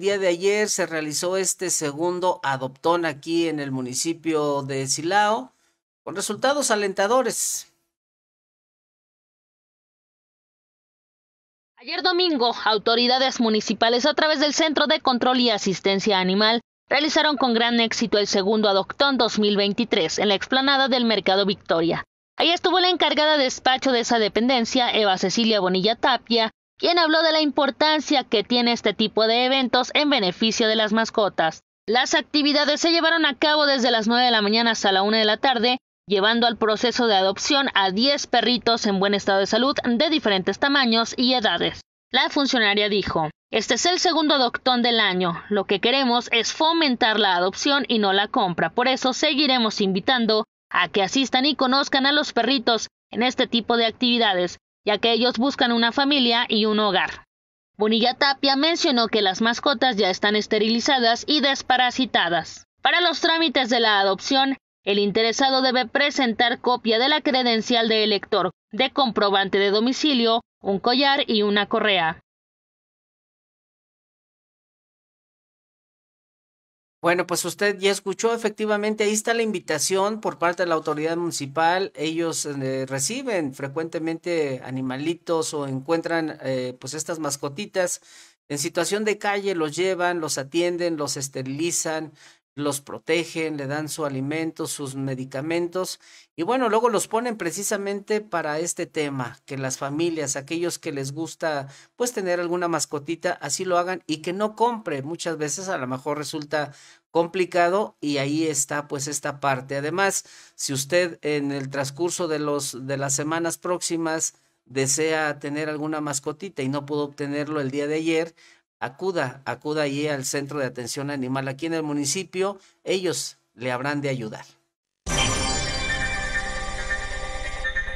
día de ayer se realizó este segundo adoptón aquí en el municipio de Silao, con resultados alentadores. Ayer domingo, autoridades municipales a través del Centro de Control y Asistencia Animal realizaron con gran éxito el segundo adoptón 2023 en la explanada del Mercado Victoria. Ahí estuvo la encargada de despacho de esa dependencia, Eva Cecilia Bonilla Tapia, quien habló de la importancia que tiene este tipo de eventos en beneficio de las mascotas. Las actividades se llevaron a cabo desde las 9 de la mañana hasta la 1 de la tarde, llevando al proceso de adopción a 10 perritos en buen estado de salud de diferentes tamaños y edades. La funcionaria dijo, este es el segundo adoptón del año. Lo que queremos es fomentar la adopción y no la compra. Por eso seguiremos invitando a que asistan y conozcan a los perritos en este tipo de actividades ya que ellos buscan una familia y un hogar. Bonilla Tapia mencionó que las mascotas ya están esterilizadas y desparasitadas. Para los trámites de la adopción, el interesado debe presentar copia de la credencial de elector, de comprobante de domicilio, un collar y una correa. Bueno, pues usted ya escuchó, efectivamente, ahí está la invitación por parte de la autoridad municipal. Ellos eh, reciben frecuentemente animalitos o encuentran eh, pues estas mascotitas en situación de calle, los llevan, los atienden, los esterilizan, los protegen, le dan su alimento, sus medicamentos y bueno, luego los ponen precisamente para este tema, que las familias, aquellos que les gusta pues tener alguna mascotita, así lo hagan y que no compre. Muchas veces a lo mejor resulta complicado y ahí está pues esta parte. Además, si usted en el transcurso de los de las semanas próximas desea tener alguna mascotita y no pudo obtenerlo el día de ayer, acuda, acuda allí al centro de atención animal aquí en el municipio, ellos le habrán de ayudar.